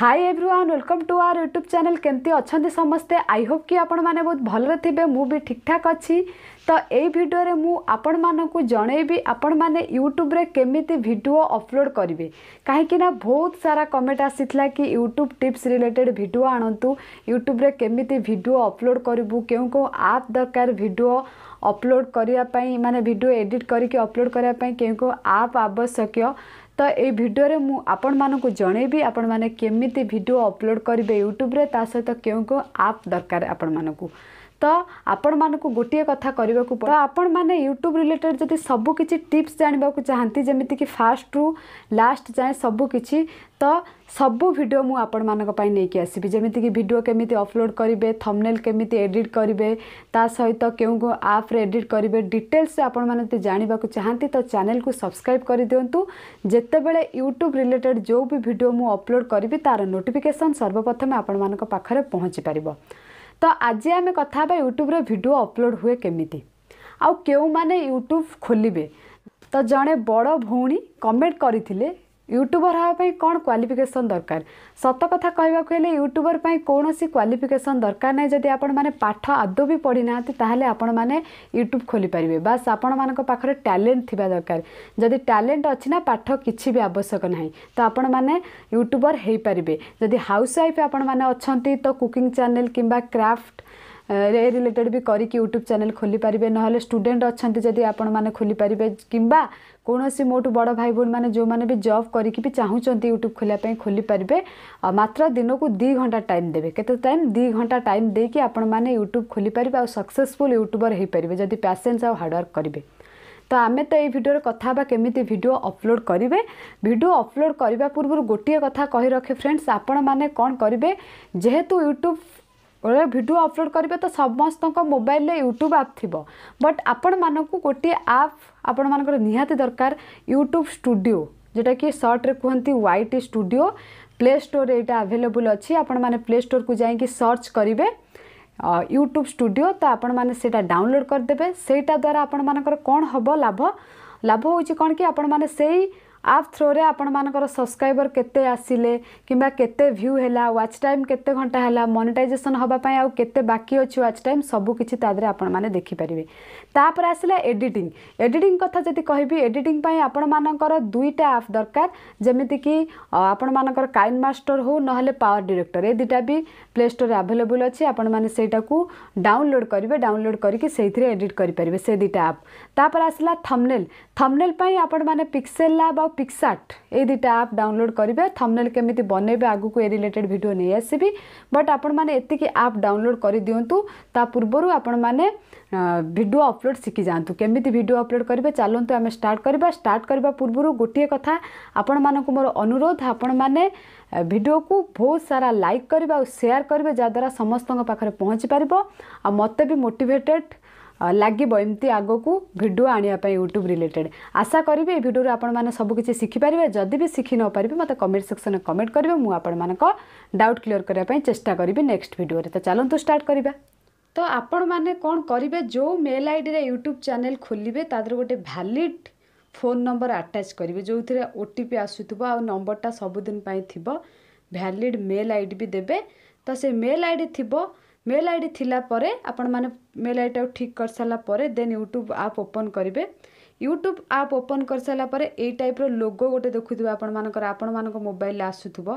high everyone welcome to our YouTube channel କେମିତି ଅଛନ୍ତି ସମସ୍ତେ ଆଇ ହୋପ୍ କି ଆପଣମାନେ ବହୁତ ଭଲରେ ଥିବେ ମୁଁ ବି ଠିକ୍ଠାକ୍ ଅଛି ତ ଏଇ ଭିଡ଼ିଓରେ ମୁଁ ଆପଣମାନଙ୍କୁ ଜଣେଇବି ଆପଣମାନେ ୟୁଟ୍ୟୁବ୍ରେ କେମିତି ଭିଡ଼ିଓ ଅପଲୋଡ଼୍ କରିବେ କାହିଁକିନା ବହୁତ ସାରା କମେଣ୍ଟ ଆସିଥିଲା କି ୟୁଟ୍ୟୁବ୍ ଟିପ୍ସ ରିଲେଟେଡ଼୍ ଭିଡ଼ିଓ ଆଣନ୍ତୁ ୟୁଟ୍ୟୁବ୍ରେ କେମିତି ଭିଡ଼ିଓ ଅପଲୋଡ଼୍ କରିବୁ କେଉଁ କେଉଁ ଆପ୍ ଦରକାର ଭିଡ଼ିଓ ଅପଲୋଡ଼୍ କରିବା ପାଇଁ ମାନେ ଭିଡ଼ିଓ ଏଡ଼ିଟ୍ କରିକି ଅପଲୋଡ଼୍ କରିବା ପାଇଁ କେଉଁ କେଉଁ ଆପ୍ ଆବଶ୍ୟକୀୟ ତ ଏଇ ଭିଡ଼ିଓରେ ମୁଁ ଆପଣମାନଙ୍କୁ ଜଣେଇବି ଆପଣମାନେ କେମିତି ଭିଡ଼ିଓ ଅପଲୋଡ଼ କରିବେ ୟୁଟ୍ୟୁବରେ ତା ସହିତ କେଉଁ କେଉଁ ଆପ୍ ଦରକାର ଆପଣମାନଙ୍କୁ ତ ଆପଣମାନଙ୍କୁ ଗୋଟିଏ କଥା କରିବାକୁ ପଡ଼ିବ ଆପଣମାନେ ୟୁଟ୍ୟୁବ୍ ରିଲେଟେଡ଼୍ ଯଦି ସବୁ କିଛି ଟିପ୍ସ ଜାଣିବାକୁ ଚାହାନ୍ତି ଯେମିତିକି ଫାଷ୍ଟରୁ ଲାଷ୍ଟ ଯାଏଁ ସବୁ କିଛି ତ ସବୁ ଭିଡ଼ିଓ ମୁଁ ଆପଣମାନଙ୍କ ପାଇଁ ନେଇକି ଆସିବି ଯେମିତିକି ଭିଡ଼ିଓ କେମିତି ଅପଲୋଡ଼ କରିବେ ଥମ୍ନେଲ୍ କେମିତି ଏଡ଼ିଟ୍ କରିବେ ତା ସହିତ କେଉଁ କେଉଁ ଆପ୍ରେ ଏଡ଼ିଟ୍ କରିବେ ଡିଟେଲ୍ସ ଆପଣମାନେ ଯଦି ଜାଣିବାକୁ ଚାହାନ୍ତି ତ ଚ୍ୟାନେଲକୁ ସବସ୍କ୍ରାଇବ୍ କରିଦିଅନ୍ତୁ ଯେତେବେଳେ ୟୁଟ୍ୟୁବ୍ ରିଲେଟେଡ଼୍ ଯେଉଁ ବି ଭିଡ଼ିଓ ମୁଁ ଅପଲୋଡ଼ କରିବି ତା'ର ନୋଟିଫିକେସନ୍ ସର୍ବପ୍ରଥମେ ଆପଣମାନଙ୍କ ପାଖରେ ପହଞ୍ଚି ପାରିବ ତ ଆଜି ଆମେ କଥା ହେବା ୟୁଟ୍ୟୁବ୍ରେ ଭିଡ଼ିଓ ଅପଲୋଡ଼ ହୁଏ କେମିତି ଆଉ କେଉଁମାନେ ୟୁଟ୍ୟୁବ୍ ଖୋଲିବେ ତ ଜଣେ ବଡ଼ ଭଉଣୀ କମେଣ୍ଟ କରିଥିଲେ ୟୁଟ୍ୟୁବର ହେବା ପାଇଁ କ'ଣ କ୍ୱାଲିଫିକେସନ୍ ଦରକାର ସତ କଥା କହିବାକୁ ହେଲେ ୟୁଟ୍ୟୁବର ପାଇଁ କୌଣସି କ୍ୱାଲିଫିକେସନ୍ ଦରକାର ନାହିଁ ଯଦି ଆପଣମାନେ ପାଠ ଆଦୌ ବି ପଢ଼ିନାହାନ୍ତି ତାହେଲେ ଆପଣମାନେ ୟୁଟ୍ୟୁବ୍ ଖୋଲିପାରିବେ ବାସ୍ ଆପଣମାନଙ୍କ ପାଖରେ ଟ୍ୟାଲେଣ୍ଟ ଥିବା ଦରକାର ଯଦି ଟ୍ୟାଲେଣ୍ଟ ଅଛି ନା ପାଠ କିଛି ବି ଆବଶ୍ୟକ ନାହିଁ ତ ଆପଣମାନେ ୟୁଟ୍ୟୁବର ହେଇପାରିବେ ଯଦି ହାଉସ୍ ୱାଇଫ୍ ଆପଣମାନେ ଅଛନ୍ତି ତ କୁକିଂ ଚ୍ୟାନେଲ୍ କିମ୍ବା କ୍ରାଫ୍ଟ ରେ ରିଲେଟେଡ଼୍ ବି କରିକି ୟୁଟ୍ୟୁବ୍ ଚ୍ୟାନେଲ୍ ଖୋଲିପାରିବେ ନହେଲେ ଷ୍ଟୁଡ଼େଣ୍ଟ୍ ଅଛନ୍ତି ଯଦି ଆପଣମାନେ ଖୋଲିପାରିବେ କିମ୍ବା କୌଣସି ମୋଠୁ ବଡ଼ ଭାଇ ଭଉଣୀମାନେ ଯେଉଁମାନେ ବି ଜବ୍ କରିକି ବି ଚାହୁଁଛନ୍ତି ୟୁଟ୍ୟୁବ୍ ଖୋଲିବା ପାଇଁ ଖୋଲିପାରିବେ ମାତ୍ର ଦିନକୁ ଦୁଇ ଘଣ୍ଟା ଟାଇମ୍ ଦେବେ କେତେ ଟାଇମ୍ ଦୁଇ ଘଣ୍ଟା ଟାଇମ୍ ଦେଇକି ଆପଣମାନେ ୟୁଟ୍ୟୁବ୍ ଖୋଲିପାରିବେ ଆଉ ସକ୍ସେସଫୁଲ୍ ୟୁଟ୍ୟୁବର୍ ହୋଇପାରିବେ ଯଦି ପ୍ୟାସେନ୍ସ ଆଉ ହାର୍ଡ଼ୱାର୍କ କରିବେ ତ ଆମେ ତ ଏଇ ଭିଡ଼ିଓରେ କଥା ହେବା କେମିତି ଭିଡ଼ିଓ ଅପଲୋଡ଼ କରିବେ ଭିଡ଼ିଓ ଅପଲୋଡ଼ କରିବା ପୂର୍ବରୁ ଗୋଟିଏ କଥା କହି ରଖେ ଫ୍ରେଣ୍ଡସ୍ ଆପଣମାନେ କ'ଣ କରିବେ ଯେହେତୁ ୟୁଟ୍ୟୁବ୍ भिडियो अपलोड करेंगे तो समस्त मोबाइल यूट्यूब आप थी बट आपण मान गोटे आप आपण मान निहाती दरकार यूट्यूब स्टूडियो जोटा कि सर्ट्रे कहते व्हाइट स्टूडियो प्ले स्टोर ये आभेलेबुल अच्छी आपण मैंने प्ले स्टोर को जाकि सर्च करेंगे यूट्यूब स्टूडियो तो आपटा डाउनलोड करदे से द्वारा आपण मानक कौन हम लाभ लाभ हो कौन कि आपण मैंने ଆପ୍ ଥ୍ରୋରେ ଆପଣମାନଙ୍କର ସବସ୍କ୍ରାଇବର୍ କେତେ ଆସିଲେ କିମ୍ବା କେତେ ଭ୍ୟୁ ହେଲା ୱାଚ୍ ଟାଇମ୍ କେତେ ଘଣ୍ଟା ହେଲା ମନିଟାଇଜେସନ୍ ହେବା ପାଇଁ ଆଉ କେତେ ବାକି ଅଛି ୱାଚ୍ ଟାଇମ୍ ସବୁ କିଛି ତା ଦେହରେ ଆପଣମାନେ ଦେଖିପାରିବେ ତାପରେ ଆସିଲା ଏଡ଼ିଟିଂ ଏଡ଼ିଟିଂ କଥା ଯଦି କହିବି ଏଡ଼ିଟିଂ ପାଇଁ ଆପଣମାନଙ୍କର ଦୁଇଟା ଆପ୍ ଦରକାର ଯେମିତିକି ଆପଣମାନଙ୍କର କାଇନ୍ ମାଷ୍ଟର୍ ହେଉ ନହେଲେ ପାୱାର ଡିରେକ୍ଟର୍ ଏ ଦୁଇଟା ବି ପ୍ଲେ ଷ୍ଟୋର୍ରେ ଆଭେଲେବୁଲ୍ ଅଛି ଆପଣମାନେ ସେଇଟାକୁ ଡାଉନଲୋଡ଼୍ କରିବେ ଡାଉନଲୋଡ଼୍ କରିକି ସେଇଥିରେ ଏଡ଼ିଟ୍ କରିପାରିବେ ସେ ଦୁଇଟା ଆପ୍ ତାପରେ ଆସିଲା ଥମ୍ନେଲ୍ ଥମ୍ନେଲ୍ ପାଇଁ ଆପଣମାନେ ପିକ୍ସେଲ୍ ଆପ ଆଉ पिक्साट ए दुईटा आप डाउनलोड करेंगे थमनेल केमी बनइबे आगे ए रिलेटेड भिड नहीं आसबि बट आपण आप डाउनलोड कर दिंतु ता पूर्व आपण मैंने भिड अपलोड शिखि जातु केमी भिड अपलोड करेंगे चलतु आम स्टार्ट करवा स्टार्ट करवा पूर्वर गोटे कथा आपण मानक मोर अनुरोध आपण मैंने भिडियो को बहुत सारा लाइक करेंगे और सेयार करेंगे जहाँद्वारा समस्त पाखे पहुँची पार आ मत भी मोटेटेड लागबि एमि आगको भिडियो आए युट्युब रिलेटेड आशा गरी भिडियो आउ सबकि सिक्पारे न सिखि नपारे म कमेन्ट में कमेन्ट गरे म आप्क डाउट क् चेष्टा नेक्ट भिडियो त चाहन्छु स्टार त आपे जो मेल् आइड्युब च्याने खोलि ता गोटे भ्याड फोन नम्बर आट्याच गरे जो थिएटपि आसु आउ नम्बर टा सबुदिन थियो भ्याड मेल्ल आइडि दसैँ मेल् आइडि थियो মেল আই ডি ଥିଲାପରେ ଆପଣମାନେ ମେଲ୍ ଆଇଡ଼ିଟାକୁ ଠିକ୍ କରିସାରିଲା ପରେ ଦେନ୍ ୟୁଟ୍ୟୁବ୍ ଆପ୍ ଓପନ୍ କରିବେ ୟୁଟ୍ୟୁବ୍ ଆପ୍ ଓପନ୍ କରିସାରିଲା ପରେ ଏଇ ଟାଇପ୍ର ଲୋଗୋ ଗୋଟେ ଦେଖୁଥିବେ ଆପଣମାନଙ୍କର ଆପଣମାନଙ୍କ ମୋବାଇଲ୍ରେ ଆସୁଥିବ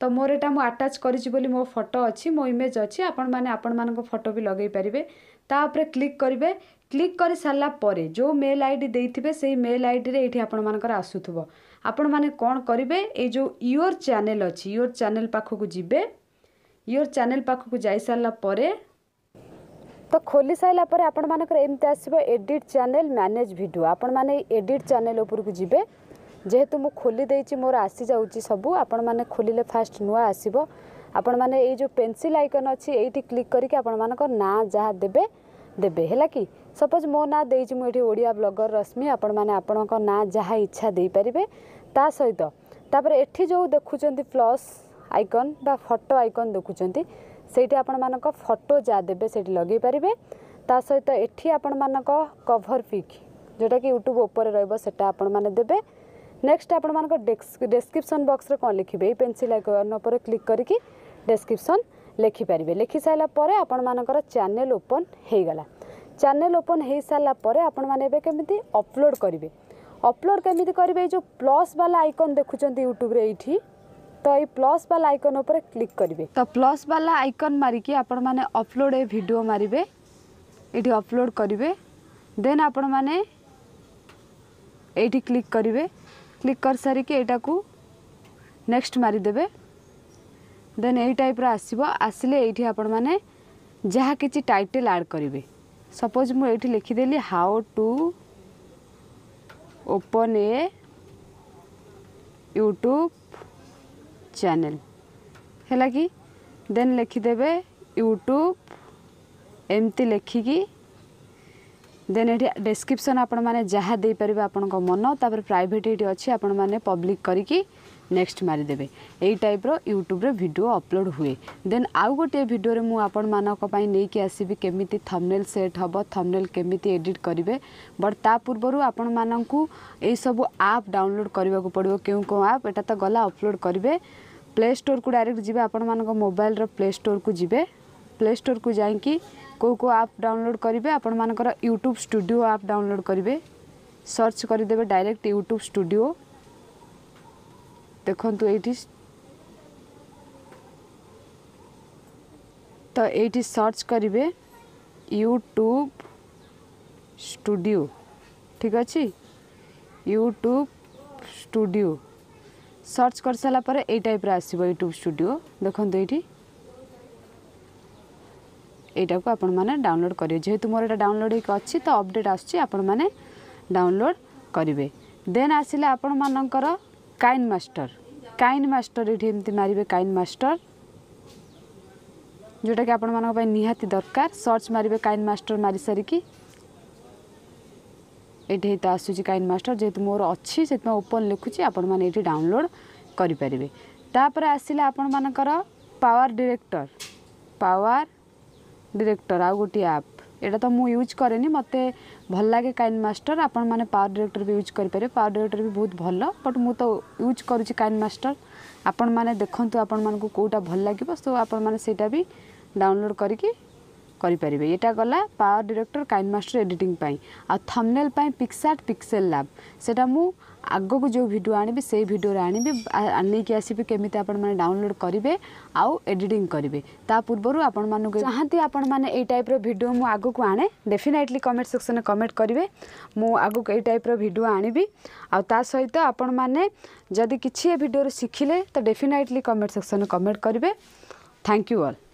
ତ ମୋର ଏଇଟା ମୁଁ ଆଟାଚ୍ କରିଛି ବୋଲି ମୋ ଫଟୋ ଅଛି ମୋ ଇମେଜ୍ ଅଛି ଆପଣମାନେ ଆପଣମାନଙ୍କ ଫଟୋ ବି ଲଗାଇ ପାରିବେ ତା'ପରେ କ୍ଲିକ୍ କରିବେ କ୍ଲିକ୍ କରିସାରିଲା ପରେ ଯେଉଁ ମେଲ୍ ଆଇ ଡି ଦେଇଥିବେ ସେଇ ମେଲ୍ ଆଇଡ଼ିରେ ଏଇଠି ଆପଣମାନଙ୍କର ଆସୁଥିବ ଆପଣମାନେ କ'ଣ କରିବେ ଏଇ ଯେଉଁ ୟୋର୍ ଚ୍ୟାନେଲ୍ ଅଛି ୟୋର୍ ଚ୍ୟାନେଲ୍ ପାଖକୁ ଯିବେ ଇଓର ଚ୍ୟାନେଲ ପାଖକୁ ଯାଇସାରିଲା ପରେ ତ ଖୋଲି ସାରିଲା ପରେ ଆପଣମାନଙ୍କର ଏମିତି ଆସିବ ଏଡ଼ିଟ୍ ଚ୍ୟାନେଲ ମ୍ୟାନେଜ୍ ଭିଡ଼ିଓ ଆପଣମାନେ ଏଡ଼ିଟ୍ ଚ୍ୟାନେଲ ଉପରକୁ ଯିବେ ଯେହେତୁ ମୁଁ ଖୋଲି ଦେଇଛି ମୋର ଆସିଯାଉଛି ସବୁ ଆପଣମାନେ ଖୋଲିଲେ ଫାଷ୍ଟ ନୂଆ ଆସିବ ଆପଣମାନେ ଏଇ ଯେଉଁ ପେନ୍ସିଲ୍ ଆଇକନ୍ ଅଛି ଏଇଠି କ୍ଲିକ୍ କରିକି ଆପଣମାନଙ୍କ ନାଁ ଯାହା ଦେବେ ଦେବେ ହେଲା କି ସପୋଜ୍ ମୋ ନାଁ ଦେଇଛି ମୁଁ ଏଠି ଓଡ଼ିଆ ବ୍ଲଗର୍ ରଶ୍ମି ଆପଣମାନେ ଆପଣଙ୍କ ନାଁ ଯାହା ଇଚ୍ଛା ଦେଇପାରିବେ ତା ସହିତ ତାପରେ ଏଠି ଯେଉଁ ଦେଖୁଛନ୍ତି ପ୍ଲସ୍ ଆଇକନ୍ ବା ଫଟୋ ଆଇକନ୍ ଦେଖୁଛନ୍ତି ସେଇଠି ଆପଣମାନଙ୍କ ଫଟୋ ଯାହା ଦେବେ ସେଇଠି ଲଗାଇ ପାରିବେ ତା ସହିତ ଏଠି ଆପଣମାନଙ୍କ କଭର୍ ପିକ୍ ଯେଉଁଟାକି ୟୁଟ୍ୟୁବ୍ ଉପରେ ରହିବ ସେଇଟା ଆପଣମାନେ ଦେବେ ନେକ୍ସଟ୍ ଆପଣମାନଙ୍କ ଡେସ୍କ୍ରିପ୍ସନ୍ ବକ୍ସରେ କ'ଣ ଲେଖିବେ ଏଇ ପେନ୍ସିଲ୍ ଆଇକନ୍ ଉପରେ କ୍ଲିକ୍ କରିକି ଡେସ୍କ୍ରିପ୍ସନ୍ ଲେଖିପାରିବେ ଲେଖିସାରିଲା ପରେ ଆପଣମାନଙ୍କର ଚ୍ୟାନେଲ୍ ଓପନ୍ ହୋଇଗଲା ଚ୍ୟାନେଲ୍ ଓପନ୍ ହୋଇସାରିଲା ପରେ ଆପଣମାନେ ଏବେ କେମିତି ଅପଲୋଡ଼୍ କରିବେ ଅପଲୋଡ଼୍ କେମିତି କରିବେ ଏଇ ଯେଉଁ ପ୍ଲସ୍ ବାଲା ଆଇକନ୍ ଦେଖୁଛନ୍ତି ୟୁଟ୍ୟୁବ୍ରେ ଏଇଠି तो ये प्लस बाला आइकन ऊपर क्लिक करेंगे तो प्लस बाला आइकन मारिकी आपण मैंने अपलोड ए भिड मारे ये अपलोड करेंगे देन आपण मैंने क्लिक करेंगे क्लिक कर सारिकी यहाँ नेक्स्ट मारिदे देन यही टाइप आसव आसिले ये आपण मैंने जहाँ किसी टाइटल आड करेंगे सपोज मुझे लिखिदेली how to open a YouTube channel ହେଲା କି ଦେନ୍ ଲେଖିଦେବେ ୟୁଟ୍ୟୁବ୍ ଏମିତି ଲେଖିକି ଦେନ୍ ଏଠି ଡେସ୍କ୍ରିପ୍ସନ୍ ଆପଣମାନେ ଯାହା ଦେଇପାରିବେ ଆପଣଙ୍କ ମନ ତା'ପରେ ପ୍ରାଇଭେଟ୍ ଏଇଠି ଅଛି ଆପଣମାନେ ପବ୍ଲିକ୍ କରିକି ନେକ୍ସଟ ମାରିଦେବେ ଏଇ ଟାଇପ୍ର ୟୁଟ୍ୟୁବ୍ରେ ଭିଡ଼ିଓ ଅପଲୋଡ଼ ହୁଏ ଦେନ୍ ଆଉ ଗୋଟିଏ ଭିଡ଼ିଓରେ ମୁଁ ଆପଣମାନଙ୍କ ପାଇଁ ନେଇକି ଆସିବି କେମିତି ଥମ୍ନେଲ୍ ସେଟ୍ ହେବ ଥମ୍ନେଲ୍ କେମିତି ଏଡ଼ିଟ୍ କରିବେ ବଟ୍ ତା ପୂର୍ବରୁ ଆପଣମାନଙ୍କୁ ଏହିସବୁ ଆପ୍ ଡାଉନଲୋଡ଼୍ କରିବାକୁ ପଡ଼ିବ କେଉଁ କେଉଁ ଆପ୍ ଏଇଟା ତ ଗଲା ଅପଲୋଡ଼୍ କରିବେ ପ୍ଲେ ଷ୍ଟୋର୍କୁ ଡାଇରେକ୍ଟ ଯିବେ ଆପଣମାନଙ୍କ ମୋବାଇଲ୍ର ପ୍ଲେ ଷ୍ଟୋର୍କୁ ଯିବେ ପ୍ଲେ ଷ୍ଟୋର୍କୁ ଯାଇକି କେଉଁ କେଉଁ ଆପ୍ ଡାଉନଲୋଡ଼୍ କରିବେ ଆପଣମାନଙ୍କର ୟୁଟ୍ୟୁବ୍ ଷ୍ଟୁଡ଼ିଓ ଆପ୍ ଡାଉନଲୋଡ଼୍ କରିବେ ସର୍ଚ୍ଚ କରିଦେବେ ଡାଇରେକ୍ଟ ୟୁଟ୍ୟୁବ୍ ଷ୍ଟୁଡ଼ିଓ ଦେଖନ୍ତୁ ଏଇଠି ତ ଏଇଠି ସର୍ଚ୍ଚ କରିବେ ୟୁଟ୍ୟୁବ୍ ଷ୍ଟୁଡ଼ିଓ ଠିକ୍ ଅଛି ୟୁଟ୍ୟୁବ୍ ଷ୍ଟୁଡ଼ିଓ সর্চ করসারা পরে এই টাইপ্র আসব ইউট্যুব স্টুডিও দেখুন এইটি এইটাকে আপন মানে ডাউনলোড করবে যেহেতু মোর এটা ডাউনলোড হয়ে অছি তো অপডেট আসছে আপন মানে ডাউনলোড করবে দেন আসলে আপন মানকর কাইন মাস্টর কাইন মাস্টর এটি এমতি মারিবে কাইন মাস্টর ଯେଉଁଟାକି ଆପଣମାନଙ୍କ ପାଇଁ ନିହାତି ଦରକାର ସର୍ଚ୍ଚ ମାରିବେ କାଇନ୍ ମାଷ୍ଟର ମାରିସାରିକି ये तो आसूस कैन मास्टर जेहतु मोर अच्छी से ओपन लिखुची आपठी डाउनलोड करेंपर आसा आपण मान पावर डायरेक्टर पावर डायरेक्टर आउ गोटे आप यहाँ तो मुझे यूज कैन मत भल लगे कैन मास्टर आपण पावर डायरेक्टर भी यूज करें पावर डिरेक्टर भी बहुत भल बट मुझ तो यूज करुच्ची मास्टर आपण मैंने देखूँ आपण मूँ कौटा भल लगे सो आपटा भी डाउनलोड करके କରିପାରିବେ ଏଇଟା ଗଲା PowerDirector KineMaster editing ପାଇଁ ଆଉ ଥମ୍ନେଲ୍ ପାଇଁ ପିକ୍ସାର୍ଟ ପିକ୍ସେଲ୍ ଲାବ୍ ସେଇଟା ମୁଁ ଆଗକୁ ଯେଉଁ ଭିଡ଼ିଓ ଆଣିବି ସେଇ ଭିଡ଼ିଓରେ ଆଣିବି ନେଇକି ଆସିବି କେମିତି ଆପଣମାନେ ଡାଉନଲୋଡ଼୍ କରିବେ ଆଉ ଏଡ଼ିଟିଂ କରିବେ ତା ପୂର୍ବରୁ ଆପଣମାନଙ୍କୁ ଚାହାନ୍ତି ଆପଣମାନେ ଏଇ ଟାଇପ୍ର ଭିଡ଼ିଓ ମୁଁ ଆଗକୁ ଆଣେ ଡେଫିନାଇଟଲି କମେଣ୍ଟ ସେକ୍ସନ୍ରେ କମେଣ୍ଟ କରିବେ ମୁଁ ଆଗକୁ ଏଇ ଟାଇପ୍ର ଭିଡ଼ିଓ ଆଣିବି ଆଉ ତା ସହିତ ଆପଣମାନେ ଯଦି କିଛି ଏ ଭିଡ଼ିଓରୁ ଶିଖିଲେ ତ ଡେଫିନାଇଟଲି କମେଣ୍ଟ ସେକ୍ସନ୍ରେ କମେଣ୍ଟ କରିବେ ଥ୍ୟାଙ୍କ ୟୁ ଅଲ୍